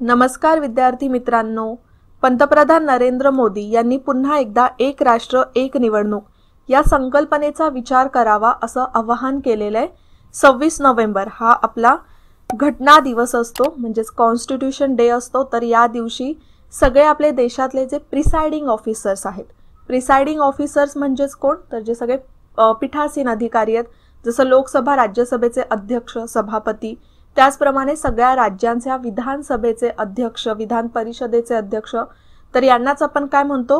नमस्कार विद्यार्थी मित्रांनो पंतप्रधान नरेंद्र मोदी यांनी पुन्हा एकदा एक राष्ट्र एक निवडणूक या संकल्पनेचा विचार करावा असं आवाहन केलेलं आहे सव्वीस नोव्हेंबर हा आपला घटना दिवस असतो म्हणजेच कॉन्स्टिट्यूशन डे असतो तर या दिवशी सगळे आपले देशातले जे प्रिसायडिंग ऑफिसर्स आहेत प्रिसायडिंग ऑफिसर्स म्हणजेच कोण तर जे सगळे पीठासीन अधिकारी आहेत जसं लोकसभा राज्यसभेचे अध्यक्ष सभापती त्याचप्रमाणे सगळ्या राज्यांच्या विधानसभेचे अध्यक्ष विधान परिषदेचे अध्यक्ष तर यांनाच आपण काय म्हणतो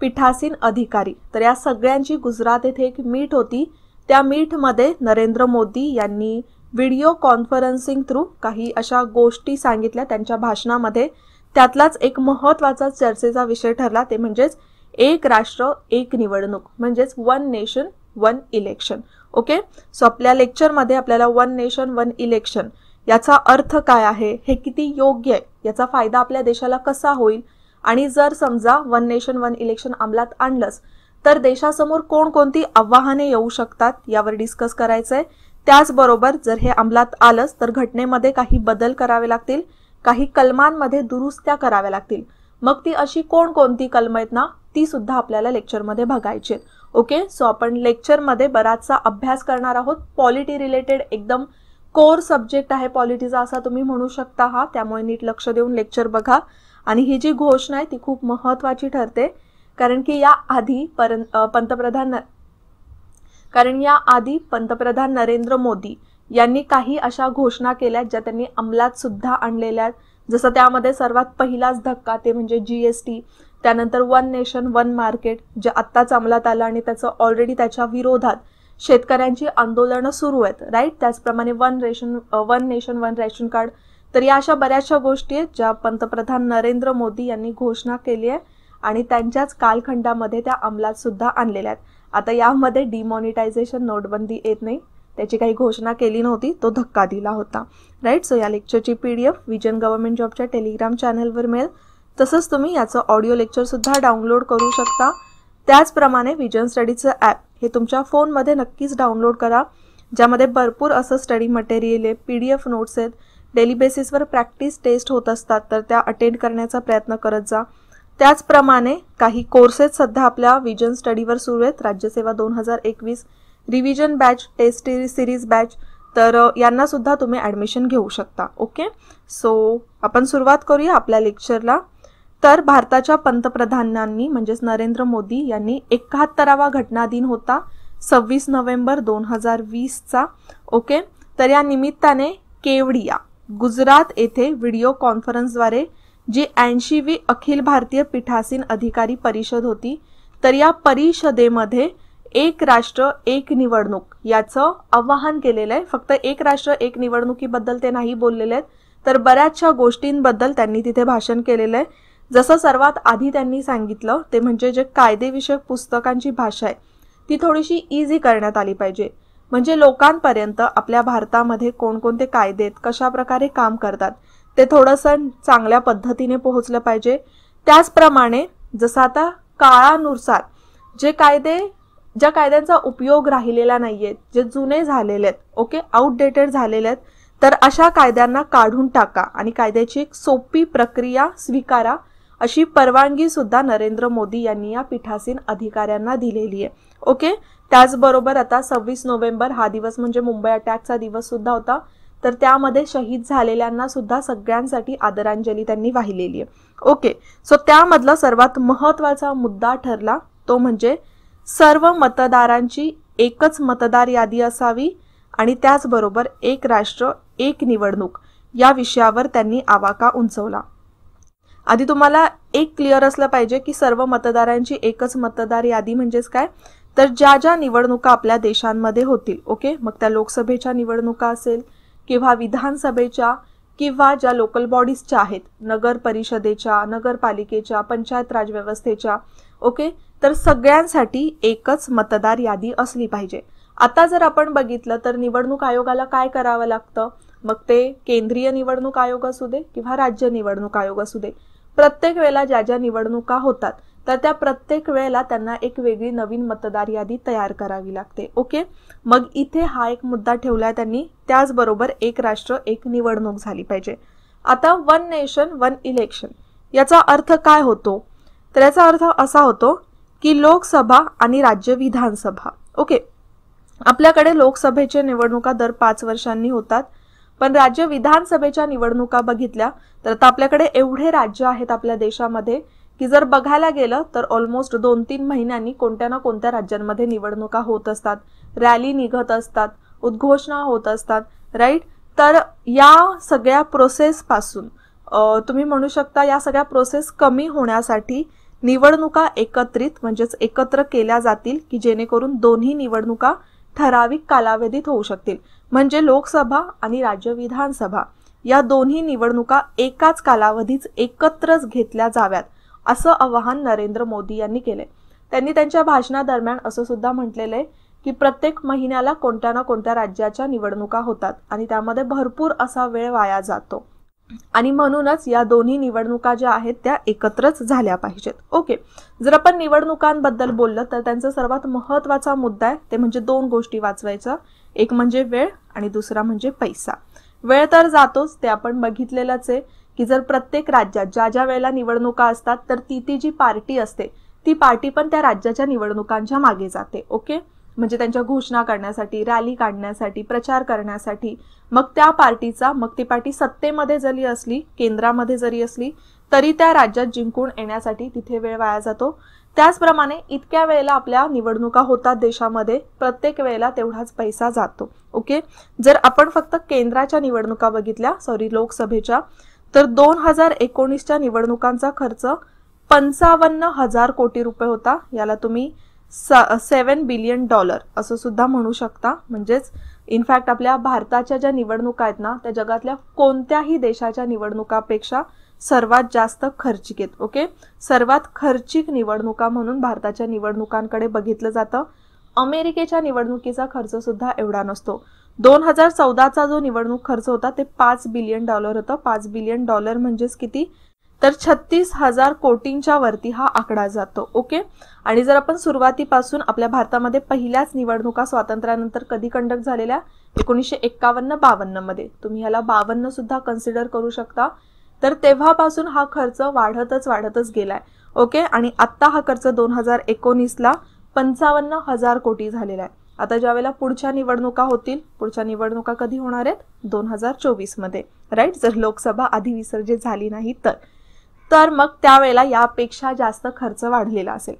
पिठासीन अधिकारी तर या सगळ्यांची गुजरात येथे एक मीठ होती त्या मीठमध्ये नरेंद्र मोदी यांनी व्हिडिओ कॉन्फरन्सिंग थ्रू काही अशा गोष्टी सांगितल्या त्यांच्या भाषणामध्ये त्यातलाच एक महत्वाचा चर्चेचा विषय ठरला ते म्हणजेच एक राष्ट्र एक निवडणूक म्हणजेच one nation one election okay so आपल्या लेक्चरमध्ये आपल्याला वन नेशन वन इलेक्शन याचा अर्थ काय आहे हे किती योग्य आहे याचा फायदा आपल्या देशाला कसा होईल आणि जर समजा वन नेशन वन इलेक्शन अंमलात आणलंच तर देशासमोर कोणकोणती आव्हाने येऊ शकतात यावर डिस्कस करायचंय त्याचबरोबर जर हे अंमलात आलंच तर घटनेमध्ये काही बदल करावे लागतील काही कलमांमध्ये दुरुस्त्या कराव्या लागतील मग ती अशी कोणकोणती कलम आहेत ना ती सुद्धा आपल्याला लेक्चरमध्ये बघायची ओके सो आपण लेक्चरमध्ये बराचसा अभ्यास करणार आहोत पॉलिटी रिलेटेड एकदम कोर सब्जेक्ट आहे पॉलिटीचा असा तुम्ही म्हणू शकता हा त्यामुळे नीट लक्ष देऊन लेक्चर बघा आणि ही जी घोषणा आहे ती खूप महत्वाची ठरते कारण की या आधी पंतप्रधान कारण या आधी पंतप्रधान नरेंद्र मोदी यांनी काही अशा घोषणा केल्या ज्या त्यांनी अंमलात सुद्धा आणलेल्या जसं त्यामध्ये सर्वात पहिलाच धक्का ते म्हणजे जी एस टी त्यानंतर वन नेशन वन मार्केट जे आत्ताच अंमलात आलं आणि त्याचं ऑलरेडी त्याच्या विरोधात शेतकऱ्यांची आंदोलनं सुरू आहेत राईट त्याचप्रमाणे one ration one nation one ration card तर या अशा बऱ्याचशा गोष्टी आहेत ज्या पंतप्रधान नरेंद्र मोदी यांनी घोषणा केली आहे आणि त्यांच्याच कालखंडामध्ये त्या अंमलात सुद्धा आणलेल्या आहेत आता यामध्ये डिमॉनिटायझेशन नोटबंदी येत नाही त्याची काही घोषणा केली नव्हती तो धक्का दिला होता राईट सो या लेक्चरची P D F vision government जॉबच्या टेलिग्राम चॅनलवर मिळेल तसंच तुम्ही याचं ऑडिओ लेक्चरसुद्धा डाउनलोड करू शकता त्याचप्रमाणे विजन स्टडीचं ॲप हे तुमच्या फोनमध्ये नक्कीच डाउनलोड करा ज्यामध्ये भरपूर असं स्टडी मटेरियल आहे पी डी एफ नोट्स आहेत डेली बेसिसवर प्रॅक्टिस टेस्ट होत असतात तर त्या अटेंड करण्याचा प्रयत्न करत जा त्याचप्रमाणे काही कोर्सेस सध्या आपल्या विजन स्टडीवर सुरू आहेत राज्यसेवा दोन हजार एकवीस revision batch test series batch तर यांना सुद्धा तुम्ही ॲडमिशन घेऊ शकता ओके सो आपण सुरुवात करूया आपल्या लेक्चरला तर भारताच्या पंतप्रधानांनी म्हणजेच नरेंद्र मोदी यांनी एकाहत्तरावा दिन होता सव्वीस नोव्हेंबर दोन हजार वीसचा ओके तर या निमित्ताने केवडिया गुजरात येथे व्हिडिओ कॉन्फरन्सद्वारे जी ऐंशीवी अखिल भारतीय पीठासीन अधिकारी परिषद होती तर या परिषदेमध्ये एक राष्ट्र एक निवडणूक याचं आवाहन केलेलं आहे फक्त एक राष्ट्र एक निवडणुकीबद्दल ते नाही बोललेले आहेत तर बऱ्याचशा गोष्टींबद्दल त्यांनी तिथे भाषण केलेलं आहे जसं सर्वात आधी त्यांनी सांगितलं ते म्हणजे जे कायदेविषयक पुस्तकांची भाषा आहे ती थोडीशी इझी करण्यात आली पाहिजे म्हणजे लोकांपर्यंत आपल्या भारतामध्ये कोणकोणते कायदे कशा प्रकारे काम करतात ते थोडंसं चांगल्या पद्धतीने पोहोचलं पाहिजे त्याचप्रमाणे जसं आता काळानुसार जे कायदे ज्या कायद्यांचा उपयोग राहिलेला नाहीये जे जुने झालेले आहेत ओके आउटडेटेड झालेले आहेत तर अशा कायद्यांना काढून टाका आणि कायद्याची एक सोपी प्रक्रिया स्वीकारा अशी परवानगी सुद्धा नरेंद्र मोदी यांनी या पीठासीन अधिकाऱ्यांना दिलेली आहे ओके त्याचबरोबर आता सव्वीस नोव्हेंबर हा दिवस म्हणजे मुंबई अटॅकचा दिवस सुद्धा होता तर त्यामध्ये शहीद झालेल्यांना सुद्धा सगळ्यांसाठी आदरांजली त्यांनी वाहिलेली आहे ओके सो त्यामधला सर्वात महत्वाचा मुद्दा ठरला तो म्हणजे सर्व मतदारांची एकच मतदार यादी असावी आणि त्याचबरोबर एक राष्ट्र एक निवडणूक या विषयावर त्यांनी आवाका उंचवला आधी तुम्हाला एक क्लिअर असलं पाहिजे की सर्व मतदारांची एकच मतदार यादी म्हणजेच काय तर ज्या ज्या निवडणुका आपल्या देशांमध्ये होतील ओके मग त्या लोकसभेच्या निवडणुका असेल किंवा विधानसभेच्या किंवा ज्या लोकल बॉडीजच्या आहेत नगर परिषदेच्या नगरपालिकेच्या पंचायत राज व्यवस्थेच्या ओके तर सगळ्यांसाठी एकच मतदार यादी असली पाहिजे आता जर आपण बघितलं तर निवडणूक आयोगाला काय करावं लागतं मग ते केंद्रीय निवडणूक आयोग असू दे किंवा राज्य निवडणूक आयोग असू दे प्रत्येक वेळेला ज्या ज्या निवडणुका होतात तर त्या प्रत्येक वेळेला त्यांना एक वेगळी नवीन मतदार यादी तयार करावी लागते ओके मग इथे हा एक मुद्दा ठेवला त्यांनी त्याचबरोबर एक राष्ट्र एक निवडणूक झाली पाहिजे आता वन नेशन वन इलेक्शन याचा अर्थ काय होतो तर याचा अर्थ असा होतो की लोकसभा आणि राज्य विधानसभा ओके आपल्याकडे लोकसभेच्या निवडणुका दर पाच वर्षांनी होतात पण राज्य विधानसभेच्या निवडणुका बघितल्या तर आता आपल्याकडे एवढे राज्य आहेत आपल्या देशामध्ये की जर बघायला गेलं तर ऑलमोस्ट दोन तीन महिन्यांनी कोणत्या ना कोणत्या राज्यांमध्ये निवडणुका होत असतात रॅली निघत असतात उद्घोषणा होत असतात राईट तर या सगळ्या प्रोसेस पासून तुम्ही म्हणू शकता या सगळ्या प्रोसेस कमी होण्यासाठी निवडणुका एकत्रित म्हणजेच एकत्र केल्या जातील की जेणेकरून दोन्ही निवडणुका ठराविक कालावधीत होऊ शकतील म्हणजे लोकसभा आणि राज्य विधानसभा या दोन्ही निवडणुका एकाच कालावधीत एकत्रच घेतल्या जाव्यात असं आवाहन नरेंद्र मोदी यांनी केले त्यांनी त्यांच्या भाषणादरम्यान असं सुद्धा म्हटलेलं आहे की प्रत्येक महिन्याला कोणत्या ना कोणत्या राज्याच्या निवडणुका होतात आणि त्यामध्ये भरपूर असा वेळ वाया जातो आणि म्हणूनच या दोन्ही निवडणुका ज्या आहेत त्या एकत्रच झाल्या पाहिजेत ओके जर आपण निवडणुकांबद्दल बोललं तर त्यांचा सर्वात महत्वाचा मुद्दा आहे ते म्हणजे दोन गोष्टी वाचवायचं एक म्हणजे वेळ आणि दुसरा म्हणजे पैसा वेळ तर जातोच ते आपण बघितलेलंच आहे की जर प्रत्येक राज्यात ज्या ज्या वेळेला निवडणुका असतात तर ती ती जी पार्टी असते ती पार्टी पण त्या राज्याच्या निवडणुकांच्या मागे जाते ओके म्हणजे त्यांच्या घोषणा करण्यासाठी रॅली काढण्यासाठी प्रचार करण्यासाठी मग त्या पार्टीचा मग ती पार्टी सत्तेमध्ये जरी असली केंद्रामध्ये जरी असली तरी त्या राज्यात जिंकून येण्यासाठी तिथे वेळ वाया जातो त्याचप्रमाणे इतक्या वेळेला आपल्या निवडणुका होतात देशामध्ये प्रत्येक वेळेला तेवढाच पैसा जातो ओके जर आपण फक्त केंद्राच्या निवडणुका बघितल्या सॉरी लोकसभेच्या तर दोन हजार एकोणीसच्या निवडणुकांचा खर्च पंचावन्न हजार कोटी रुपये होता याला तुम्ही सेवन बिलियन डॉलर असं सुद्धा म्हणू शकता म्हणजेच इनफॅक्ट आपल्या भारताच्या ज्या निवडणुका आहेत ना त्या जगातल्या कोणत्याही देशाच्या निवडणुकापेक्षा सर्वात जास्त खर्चिक आहेत ओके सर्वात खर्चिक निवडणुका म्हणून भारताच्या निवडणुकांकडे बघितलं जातं अमेरिकेच्या निवडणुकीचा खर्च सुद्धा एवढा नसतो दोन हजार चौदाचा जो निवडणूक खर्च होता ते पाच बिलियन डॉलर होतं पाच बिलियन डॉलर म्हणजेच किती तर छत्तीस हजार कोटींच्या वरती हा आकडा जातो ओके आणि जर आपण सुरुवातीपासून आपल्या भारतामध्ये पहिल्याच निवडणुका स्वातंत्र्यानंतर कधी कंडक्ट झालेल्या एकोणीसशे एक्कावन्न मध्ये तुम्ही ह्याला बावन्न सुद्धा कन्सिडर करू शकता तर तेव्हापासून हा खर्च वाढतच वाढतच गेलाय ओके आणि आत्ता हा खर्च दोन हजार एकोणीसला पंचावन्न हजार कोटी झालेला आहे आता ज्यावेळेला पुढच्या निवडणुका होतील पुढच्या निवडणुका कधी होणार आहेत दोन हजार मध्ये राईट जर लोकसभा आधी विसर्जित झाली नाही तर तर मग त्यावेळेला यापेक्षा जास्त खर्च वाढलेला असेल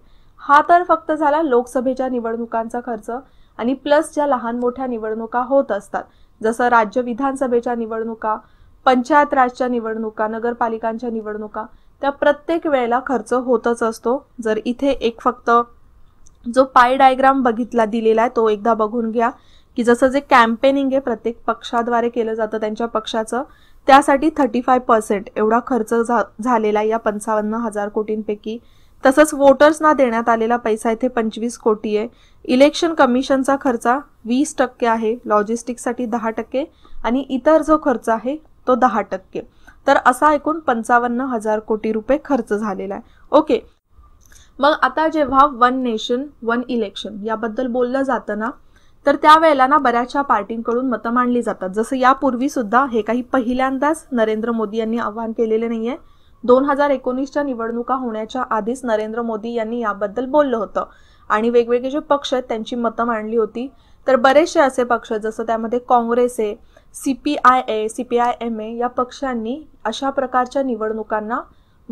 हा तर फक्त झाला लोकसभेच्या निवडणुकांचा खर्च आणि प्लस ज्या लहान मोठ्या निवडणुका होत असतात जसं राज्य विधानसभेच्या निवडणुका पंचायत राजच्या निवडणुका नगरपालिकांच्या निवडणुका त्या प्रत्येक वेळेला खर्च होतच असतो जर इथे एक फक्त जो पाय डायग्राम बघितला दिलेला आहे तो एकदा बघून घ्या की जसं जे कॅम्पेनिंग आहे प्रत्येक पक्षाद्वारे केलं जातं त्यांच्या पक्षाचं त्यासाठी थर्टी फाय पर्सेंट एवढा खर्च झालेला या पंचावन्न हजार कोटींपैकी तसंच वोटर्सना देण्यात आलेला पैसा इथे पंचवीस कोटी आहे इलेक्शन कमिशनचा खर्चा वीस टक्के आहे लॉजिस्टिकसाठी दहा टक्के आणि इतर जो खर्च आहे तो दहा टक्के तर असा एकूण पंचावन्न हजार कोटी रुपये खर्च झालेला आहे ओके मग आता जेव्हा वन नेशन वन इलेक्शन याबद्दल बोललं जातं ना तर त्यावेळेला ना बऱ्याचशा पार्टींकडून मतं मांडली जातात जसं यापूर्वी सुद्धा हे काही पहिल्यांदाच नरेंद्र मोदी यांनी आव्हान केलेले नाहीये दोन हजार एकोणीसच्या निवडणुका होण्याच्या आधीच नरेंद्र मोदी यांनी याबद्दल बोललं होतं आणि वेगवेगळे जे पक्ष आहेत त्यांची मतं मांडली होती तर बरेचसे असे पक्ष जसं त्यामध्ये काँग्रेस आहे C P I A C P I M A या पक्षांनी अशा प्रकारच्या निवडणुकांना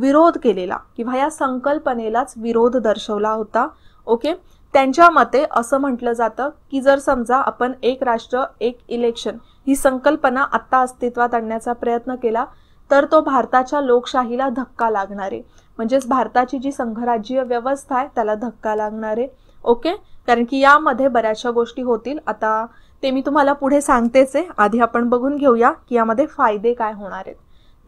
विरोध केलेला किंवा या संकल्पनेलाच विरोध दर्शवला होता ओके त्यांच्या मते असं म्हटलं जातं की जर समजा आपण एक राष्ट्र एक इलेक्शन ही संकल्पना आत्ता अस्तित्वात आणण्याचा प्रयत्न केला तर तो भारताच्या लोकशाहीला धक्का लागणार आहे म्हणजेच भारताची जी संघराज्यीय व्यवस्था आहे त्याला धक्का लागणार आहे ओके कारण की यामध्ये बऱ्याचशा गोष्टी होतील आता ते मी तुम्हाला पुढे सांगतेच आहे आधी आपण बघून घेऊया की यामध्ये फायदे काय होणार आहेत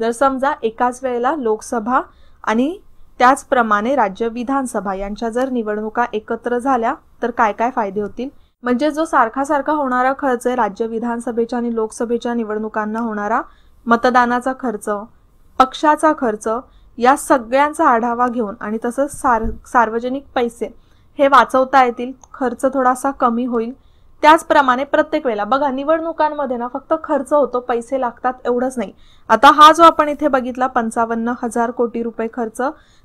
जर समजा एकाच वेळेला लोकसभा आणि त्याचप्रमाणे राज्य विधानसभा यांच्या जर निवडणुका एकत्र झाल्या तर काय काय फायदे होतील म्हणजे जो सारखा सारखा होणारा खर्च आहे राज्य विधानसभेच्या आणि लोकसभेच्या निवडणुकांना होणारा मतदानाचा खर्च पक्षाचा खर्च या सगळ्यांचा आढावा घेऊन आणि तसंच सार सार्वजनिक पैसे हे वाचवता येतील खर्च थोडासा कमी होईल त्याचप्रमाणे प्रत्येक वेळेला बघा निवडणुकांमध्ये ना फक्त खर्च होतो पैसे लागतात एवढंच नाही आता हा जो आपण इथे बघितला पंचावन्न हजार कोटी रुपये खर्च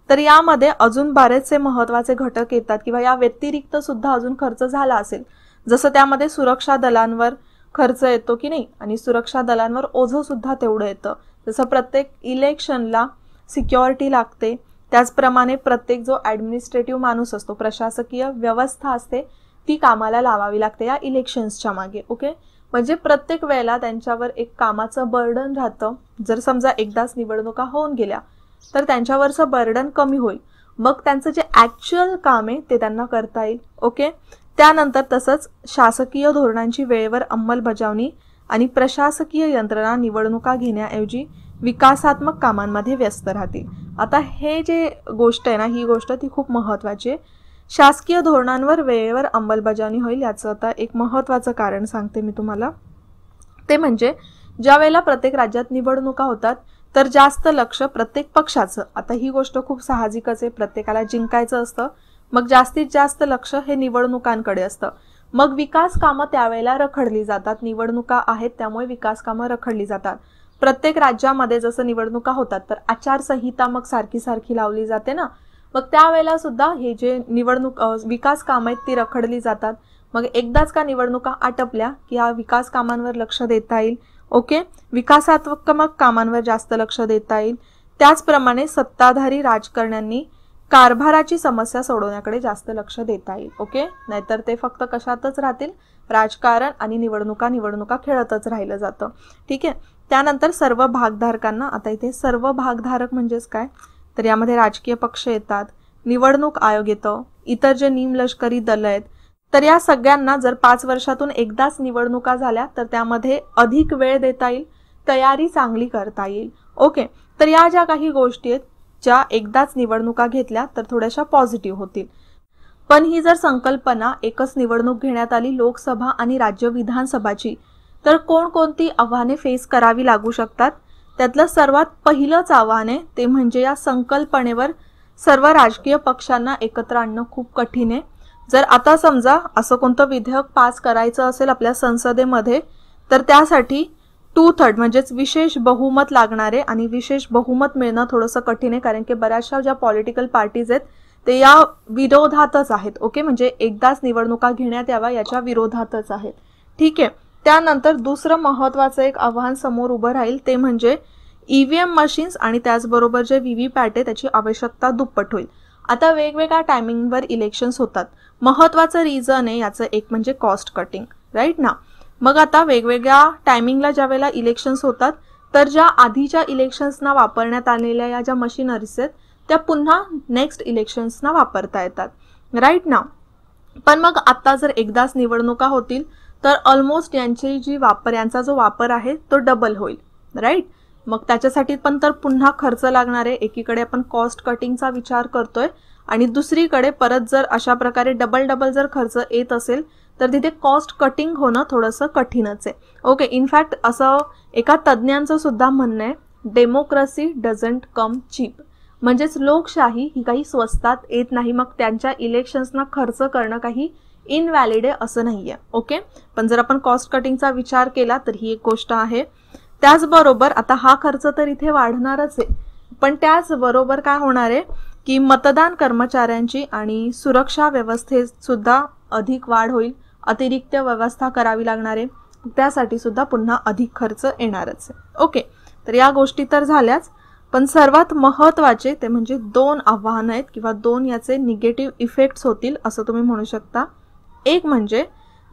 तर यामध्ये अजून बरेचसे महत्वाचे घटक येतात किंवा या व्यतिरिक्त सुद्धा अजून खर्च झाला असेल जसं त्यामध्ये सुरक्षा दलांवर खर्च येतो की नाही आणि सुरक्षा दलांवर ओझं सुद्धा तेवढं येतं जसं प्रत्येक इलेक्शनला सिक्युरिटी लागते त्याचप्रमाणे प्रत्येक जो ॲडमिनिस्ट्रेटिव्ह माणूस असतो प्रशासकीय व्यवस्था असते ती कामाला लावावी लागते या इलेक्शन्सच्या मागे ओके म्हणजे प्रत्येक वेळेला त्यांच्यावर एक कामाचं बर्डन राहतं जर समजा एकदाच निवडणुका होऊन गेल्या तर त्यांच्यावरचं बर्डन कमी होईल मग त्यांचं जे ॲक्च्युअल काम आहे ते त्यांना करता येईल ओके त्यानंतर तसंच शासकीय धोरणांची वेळेवर अंमलबजावणी आणि प्रशासकीय यंत्रणा निवडणुका घेण्याऐवजी विकासात्मक कामांमध्ये व्यस्त राहतील आता हे जे गोष्ट आहे ना ही गोष्ट ती खूप महत्त्वाची आहे शासकीय धोरणांवर वेळेवर अंमलबजावणी होईल याचं आता एक महत्त्वाचं कारण सांगते मी तुम्हाला ते म्हणजे ज्या वेळेला प्रत्येक राज्यात निवडणुका होतात तर जास्त लक्ष प्रत्येक पक्षाचं आता ही गोष्ट खूप साहजिकच आहे प्रत्येकाला जिंकायचं असतं मग जास्तीत जास्त लक्ष हे निवडणुकांकडे असतं मग विकास कामं त्यावेळेला रखडली जातात निवडणुका आहेत त्यामुळे विकास कामं रखडली जातात प्रत्येक राज्यामध्ये जसं निवडणुका होतात तर आचारसंहिता मग सारखी सारखी लावली जाते ना मग त्यावेळेला सुद्धा हे जे निवडणूक विकास कामं आहेत ती रखडली जातात मग एकदाच का निवडणुका आटपल्या की या विकास कामांवर लक्ष देता येईल ओके विकासात्मक कामांवर जास्त लक्ष देता येईल त्याचप्रमाणे सत्ताधारी राजकारण्यांनी कारभाराची समस्या सोडवण्याकडे जास्त लक्ष देता येईल ओके नाहीतर ते फक्त कशातच राहतील राजकारण आणि निवडणुका निवडणुका खेळतच राहिलं जातं ठीक आहे त्यानंतर सर्व भागधारकांना आता इथे सर्व भागधारक म्हणजेच काय तर यामध्ये राजकीय पक्ष येतात निवडणूक आयोग येतं इतर जे निमलष्करी दल आहेत तर या सगळ्यांना जर पाच वर्षातून एकदाच निवडणुका झाल्या तर त्यामध्ये अधिक वेळ देता येईल तयारी चांगली करता येईल ओके तर या ज्या काही गोष्टी आहेत ज्या एकदाच निवडणुका घेतल्या तर थोड्याशा पॉझिटिव्ह होतील पण ही जर संकल्पना एकच निवडणूक घेण्यात आली लोकसभा आणि राज्य विधानसभाची तर कोणकोणती आव्हाने फेस करावी लागू शकतात त्यातलं सर्वात पहिलंच आव्हान आहे ते म्हणजे या संकल्पनेवर सर्व राजकीय पक्षांना एकत्र आणणं खूप कठीण आहे जर आता समजा असं कोणतं विधेयक पास करायचं असेल आपल्या संसदेमध्ये तर त्यासाठी टू थर्ड म्हणजेच विशेष बहुमत लागणारे आणि विशेष बहुमत मिळणं थोडंसं कठीण आहे कारण की बऱ्याचशा ज्या पॉलिटिकल पार्टीज आहेत ते या विरोधातच आहेत ओके म्हणजे एकदाच निवडणुका घेण्यात याव्या याच्या विरोधातच आहेत ठीक आहे त्यानंतर दुसरं महत्वाचं एक आव्हान समोर उभं राहील ते म्हणजे ईव्हीएम e मशीन्स आणि त्याचबरोबर जे व्ही पॅट आहे त्याची आवश्यकता दुप्पट होईल आता वेगवेगळ्या टायमिंगवर इलेक्शन्स होतात महत्त्वाचं रिझन आहे याचं एक म्हणजे कॉस्ट कटिंग राईट ना मग आता वेगवेगळ्या टायमिंगला ज्या वेळेला इलेक्शन्स होतात तर ज्या आधीच्या इलेक्शन्सना वापरण्यात आलेल्या या ज्या मशीनरीज आहेत त्या पुन्हा नेक्स्ट इलेक्शन्सना वापरता येतात राईट ना पण मग आता जर एकदाच निवडणुका होतील तर ऑलमोस्ट यांची जी वापर यांचा जो वापर आहे तो डबल होईल राईट मग त्याच्यासाठी पण तर पुन्हा खर्च लागणार आहे एकीकडे आपण कॉस्ट कटिंगचा विचार करतोय आणि दुसरीकडे परत जर अशा प्रकारे डबल डबल जर खर्च येत असेल तर तिथे कॉस्ट कटिंग होणं थोडंसं कठीणच आहे ओके इनफॅक्ट असं एका तज्ज्ञांचं सुद्धा म्हणणं आहे डेमोक्रेसी डझंट कम चीप म्हणजेच लोकशाही ही काही स्वस्तात येत नाही मग त्यांच्या इलेक्शन्सना खर्च करणं काही इनव्हॅलिड आहे असं नाही ओके पण जर आपण कॉस्ट कटिंगचा विचार केला तर ही एक गोष्ट आहे त्याचबरोबर आता हा खर्च तर इथे वाढणारच आहे पण त्याचबरोबर काय होणार आहे की मतदान कर्मचाऱ्यांची आणि सुरक्षा व्यवस्थेत सुद्धा अधिक वाढ होईल अतिरिक्त व्यवस्था करावी लागणार आहे त्यासाठी सुद्धा पुन्हा अधिक खर्च येणारच आहे ओके तर या गोष्टी तर झाल्याच पण सर्वात महत्त्वाचे ते म्हणजे दोन आव्हानं आहेत किंवा दोन याचे निगेटिव्ह इफेक्ट्स होतील असं तुम्ही म्हणू शकता एक म्हणजे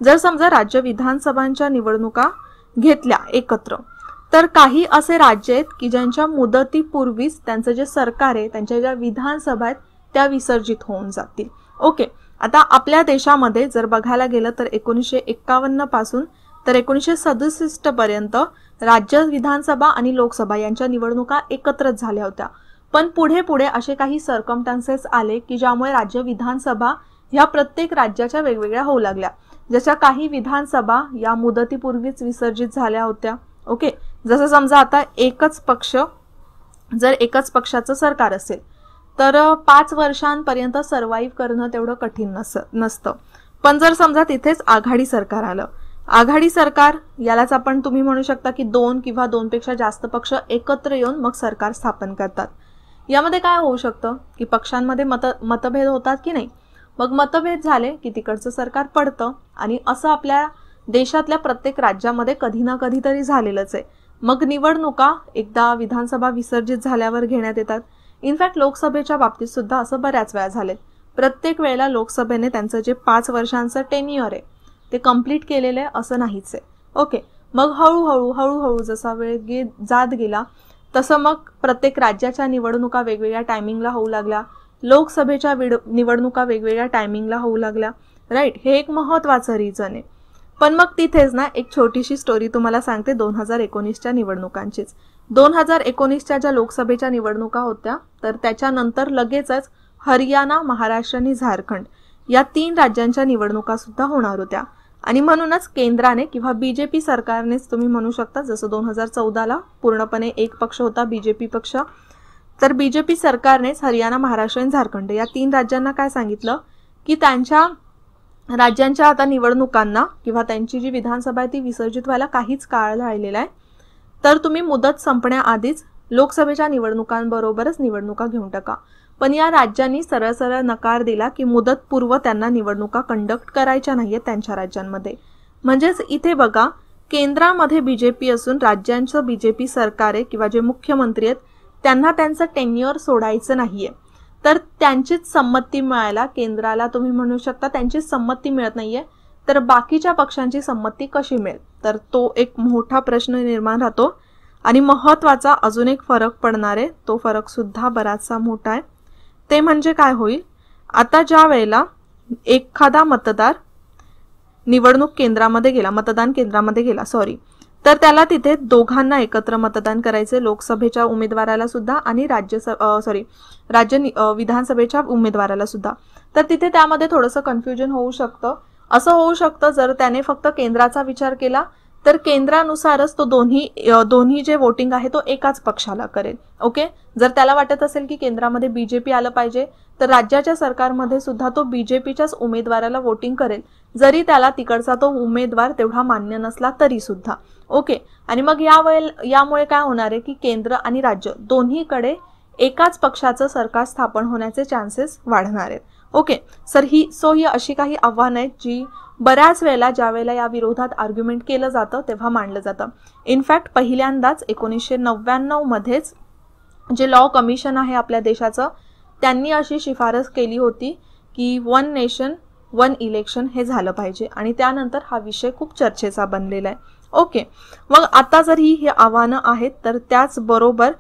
जर समजा राज्य विधानसभांच्या निवडणुका घेतल्या एकत्र तर काही असे राज्य आहेत की ज्यांच्या मुदतीपूर्वीच त्यांचं जे सरकार आहे त्यांच्या ज्या विधानसभा आहेत त्या विसर्जित होऊन जातील ओके आता आपल्या देशामध्ये जर बघायला गेलं तर एकोणीसशे एक्कावन्न पासून तर एकोणीसशे सदुसष्ट पर्यंत राज्य विधानसभा आणि लोकसभा यांच्या निवडणुका एकत्रच झाल्या होत्या पण पुढे पुढे असे काही सरकमटान्सेस आले की ज्यामुळे राज्य विधानसभा ह्या प्रत्येक राज्याच्या वेगवेगळ्या होऊ लागल्या ज्याच्या काही विधानसभा या मुदतीपूर्वीच विसर्जित झाल्या होत्या ओके जसं समजा आता एकच पक्ष जर एकच पक्षाचं सरकार असेल तर पाच वर्षांपर्यंत सर्वाईव्ह करणं तेवढं कठीण नस नसतं पण जर समजा तिथेच आघाडी सरकार आलं आघाडी सरकार यालाच आपण तुम्ही म्हणू शकता की दोन किंवा दोनपेक्षा जास्त पक्ष एकत्र येऊन मग सरकार स्थापन करतात यामध्ये काय होऊ शकतं की पक्षांमध्ये मत मतभेद होतात की नाही मग मतभेद झाले की तिकडचं सरकार पडतं आणि असं आपल्या देशातल्या प्रत्येक राज्यामध्ये कधी ना कधीतरी झालेलंच आहे मग निवडणुका एकदा विधानसभा विसर्जित झाल्यावर घेण्यात येतात इनफॅक्ट लोकसभेच्या बाबतीत सुद्धा असं बऱ्याच वेळा झाले प्रत्येक वेळेला लोकसभेने त्यांचं जे पाच वर्षांचं टेन्युअर आहे ते कम्प्लीट केलेलं आहे असं नाहीच आहे ओके मग हळूहळू हळूहळू जसा वेळ गे जात गेला तसं मग प्रत्येक राज्याच्या निवडणुका वेगवेगळ्या टायमिंगला होऊ लागल्या लोकसभेच्या विड निवडणुका वेगवेगळ्या टायमिंगला होऊ लागल्या राईट हे एक महत्त्वाचं रिझन आहे पण मग तिथेच ना एक छोटीशी स्टोरी तुम्हाला सांगते दोन हजार एकोणीसच्या निवडणुकांचीच दोन हजार एकोणीसच्या ज्या लोकसभेच्या निवडणुका होत्या तर त्याच्यानंतर लगेचच हरियाणा महाराष्ट्र आणि झारखंड या तीन राज्यांच्या निवडणुका सुद्धा होणार होत्या आणि म्हणूनच केंद्राने किंवा बी जे पी सरकारनेच तुम्ही म्हणू शकता जसं दोन हजार चौदाला पूर्णपणे एक पक्ष होता बी जे पी पक्ष तर बी जे पी सरकारनेच हरियाणा महाराष्ट्र आणि झारखंड या तीन राज्यांना काय सांगितलं की त्यांच्या राज्यांच्या आता निवडणुकांना किंवा त्यांची जी विधानसभा आहे ती विसर्जित व्हायला काहीच काळ राहिलेला आहे तर तुम्ही मुदत संपण्याआधीच लोकसभेच्या निवडणुकांबरोबरच निवडणुका घेऊन टाका पण या राज्यांनी सरळ सरळ नकार दिला की मुदतपूर्व त्यांना निवडणुका कंडक्ट करायच्या आहेत त्यांच्या राज्यांमध्ये म्हणजेच इथे बघा केंद्रामध्ये बीजेपी असून राज्यांचं बीजेपी सरकार आहे किंवा जे मुख्यमंत्री आहेत त्यांना त्यांचं टेन्युअर सोडायचं नाहीये तर त्यांचीच संमती मिळायला केंद्राला तुम्ही म्हणू शकता त्यांचीच संमती मिळत नाहीये तर बाकीच्या पक्षांची संमती कशी मिळेल तर तो एक मोठा प्रश्न निर्माण राहतो आणि महत्त्वाचा अजून एक फरक पडणार आहे तो सुद्धा बराचसा मोठा आहे ते म्हणजे काय होईल आता ज्या वेळेला एखादा मतदार निवडणूक केंद्रामध्ये गेला मतदान केंद्रामध्ये गेला सॉरी तर त्याला तिथे दोघांना एकत्र मतदान करायचे लोकसभेच्या उमेदवाराला सुद्धा आणि राज्य सॉरी राज्य विधानसभेच्या उमेदवाराला सुद्धा तर तिथे त्यामध्ये थोडंसं कन्फ्युजन होऊ शकतं असं होऊ शकतं जर त्याने फक्त केंद्राचा विचार केला तर केंद्रानुसारच तो दोन्ही दोन्ही जे वोटिंग आहे तो एकाच पक्षाला करेल ओके जर त्याला वाटत असेल की केंद्रामध्ये बीजेपी आलं पाहिजे तर राज्याच्या सरकारमध्ये सुद्धा तो बीजेपीच्याच उमेदवाराला वोटिंग करेल जरी त्याला तिकडचा तो उमेदवार तेवढा मान्य नसला तरी सुद्धा ओके आणि मग या यामुळे काय होणार आहे की केंद्र आणि राज्य दोन्हीकडे एकाच पक्षाचं सरकार स्थापन होण्याचे चान्सेस वाढणार आहेत ओके सर ही सो ही अशी काही आव्हानं आहेत जी बऱ्याच वेळेला ज्या वेळेला या विरोधात आर्ग्युमेंट केलं जातं तेव्हा मांडलं जातं इनफॅक्ट पहिल्यांदाच एकोणीसशे नव्याण्णवमध्येच जे लॉ कमिशन आहे आपल्या देशाचं त्यांनी अशी शिफारस केली होती की वन नेशन वन इलेक्शन हे झालं पाहिजे आणि त्यानंतर हा विषय खूप चर्चेचा बनलेला आहे ओके मग आता जर ही हे आव्हानं आहेत तर त्याचबरोबर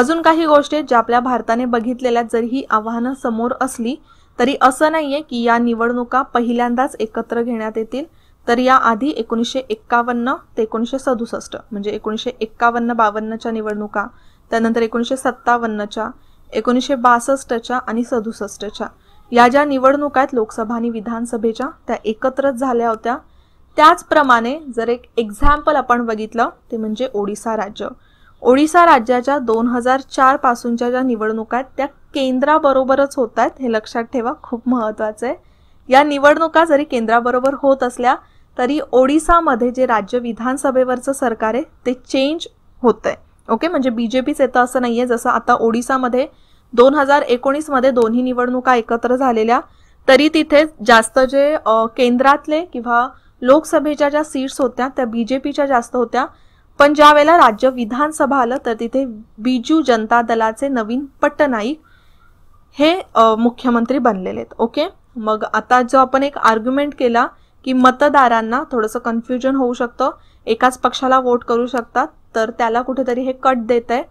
अजून काही गोष्टी ज्या आपल्या भारताने बघितलेल्या जर ही आव्हानं समोर असली तरी असं नाहीये की या निवडणुका पहिल्यांदाच एकत्र घेण्यात येतील तर याआधी एकोणीसशे एकावन्न ते एकोणीसशे सदुसष्ट म्हणजे एकोणीसशे एकावन्न बावन्नच्या निवडणुका त्यानंतर एकोणीसशे सत्तावन्नच्या एकोणीसशे बासष्टच्या आणि सदुसष्टच्या या ज्या निवडणुका आहेत लोकसभा आणि विधानसभेच्या त्या एकत्रच झाल्या होत्या त्याचप्रमाणे जर एक एक्झाम्पल आपण बघितलं ते म्हणजे ओडिसा राज्य ओडिसा राज्याच्या दोन हजार चार पासूनच्या ज्या निवडणुका आहेत त्या केंद्राबरोबरच होत आहेत हे लक्षात ठेवा खूप महत्वाचं आहे या निवडणुका जरी केंद्राबरोबर होत असल्या तरी ओडिसामध्ये जे राज्य विधानसभेवरचं सरकार आहे ते चेंज होत आहे ओके म्हणजे बी जे पीच येतं असं नाही आहे जसं आता ओडिसामध्ये दोन हजार एकोणीसमध्ये दोन्ही निवडणुका एकत्र झालेल्या तरी तिथे जास्त जे केंद्रातले किंवा लोकसभेच्या ज्या सीट्स होत्या त्या बी जे पीच्या जास्त होत्या पण ज्या वेळेला राज्य विधानसभा आलं तर तिथे बिजू जनता दलाचे नवीन पट्टनाईक हे मुख्यमंत्री बनलेले आहेत ओके मग आता जो आपण एक आर्ग्युमेंट केला की मतदारांना थोडंसं कन्फ्युजन होऊ शकतं एकाच पक्षाला वोट करू शकतात तर त्याला कुठेतरी हे कट देत आहे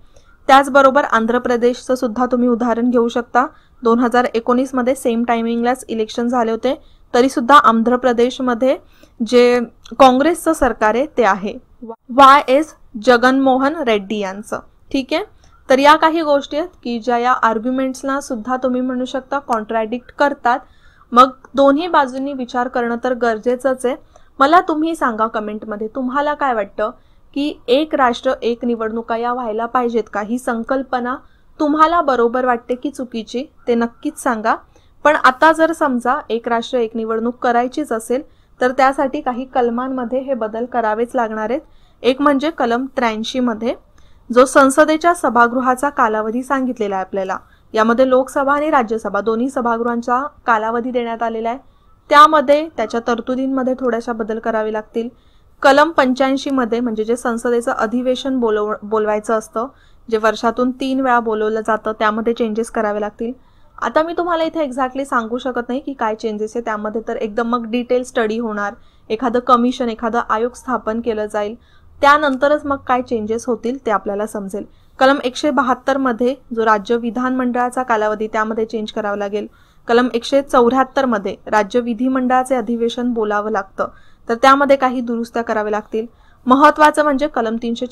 त्याचबरोबर आंध्र प्रदेशचं सुद्धा तुम्ही उदाहरण घेऊ शकता दोन हजार एकोणीसमध्ये सेम टायमिंगलाच इलेक्शन झाले होते तरीसुद्धा आंध्र प्रदेशमध्ये जे काँग्रेसचं सरकार आहे ते आहे वाय एस जगनमोहन रेड्डी यांचं ठीक आहे तर या काही गोष्टी आहेत की ज्या या आर्ग्युमेंट्सला सुद्धा तुम्ही म्हणू शकता कॉन्ट्रॅडिक्ट करतात मग दोन्ही बाजूंनी विचार करणं तर गरजेचंच आहे मला तुम्ही सांगा कमेंटमध्ये तुम्हाला काय वाटतं की एक राष्ट्र एक निवडणुका या व्हायला पाहिजेत का ही संकल्पना तुम्हाला बरोबर वाटते की चुकीची ते नक्कीच सांगा पण आता जर समजा एक राष्ट्र एक निवडणूक करायचीच असेल तर त्यासाठी काही कलमांमध्ये हे बदल करावेच लागणार आहेत एक म्हणजे कलम त्र्याऐंशीमध्ये जो संसदेच्या सभागृहाचा कालावधी सांगितलेला आहे आपल्याला यामध्ये लोकसभा आणि राज्यसभा दोन्ही सभागृहांचा कालावधी देण्यात आलेला आहे त्यामध्ये त्याच्या तरतुदींमध्ये थोड्याशा बदल करावे लागतील कलम पंच्याऐंशी मध्ये म्हणजे जे संसदेचं अधिवेशन बोलव बोलवायचं असतं जे वर्षातून तीन वेळा बोलवलं जातं त्यामध्ये चेंजेस करावे लागतील आता मी तुम्हाला इथे एक्झॅक्टली सांगू शकत नाही की काय चेंजेस आहे त्यामध्ये तर एकदम मग डिटेल स्टडी होणार एखादं कमिशन एखादं आयोग स्थापन केलं जाईल त्यानंतरच मग काय चेंजेस होतील ते आपल्याला समजेल कलम एकशे बहात्तरमध्ये जो राज्य विधानमंडळाचा कालावधी त्यामध्ये चेंज करावा लागेल कलम एकशे चौऱ्याहत्तरमध्ये राज्य विधिमंडळाचे अधिवेशन बोलावं लागतं तर त्यामध्ये काही दुरुस्त्या कराव्या लागतील महत्वाचं म्हणजे कलम तीनशे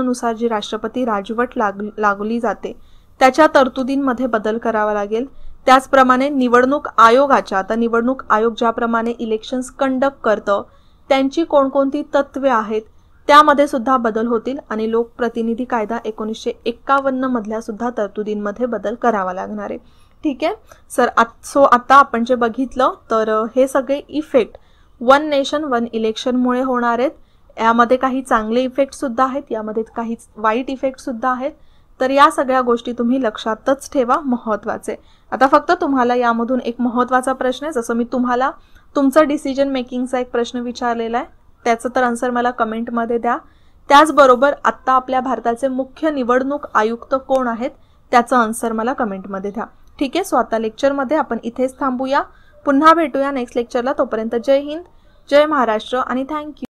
नुसार जी राष्ट्रपती राजवट लाग लागली जाते त्याच्या तरतुदींमध्ये बदल करावा लागेल त्याचप्रमाणे निवडणूक आयोगाच्या आता निवडणूक आयोग ज्याप्रमाणे इलेक्शन्स कंडक्ट करतं त्यांची कोणकोणती तत्वे आहेत त्यामध्ये सुद्धा बदल होतील आणि लोकप्रतिनिधी कायदा एकोणीसशे एक्कावन्न मधल्या सुद्धा तरतुदींमध्ये बदल करावा लागणार आहे ठीक आहे सर आ सो आता आपण जे बघितलं तर हे सगळे इफेक्ट वन नेशन वन इलेक्शनमुळे होणार आहेत यामध्ये काही चांगले इफेक्ट सुद्धा आहेत यामध्ये काही वाईट इफेक्ट सुद्धा आहेत तर या सगळ्या गोष्टी तुम्ही लक्षातच ठेवा महत्वाचे आता फक्त तुम्हाला यामधून एक महत्वाचा प्रश्न आहे जसं मी तुम्हाला तुमचं डिसिजन मेकिंगचा एक प्रश्न विचारलेला आहे त्याचं तर आन्सर मला कमेंटमध्ये द्या त्याचबरोबर आत्ता आपल्या भारताचे मुख्य निवडणूक आयुक्त कोण आहेत त्याचं आन्सर मला कमेंटमध्ये द्या ठीक आहे सो आता लेक्चरमध्ये आपण इथेच थांबूया पुन्हा भेटूया नेक्स्ट लेक्चरला तोपर्यंत जय हिंद जय महाराष्ट्र आणि थँक्यू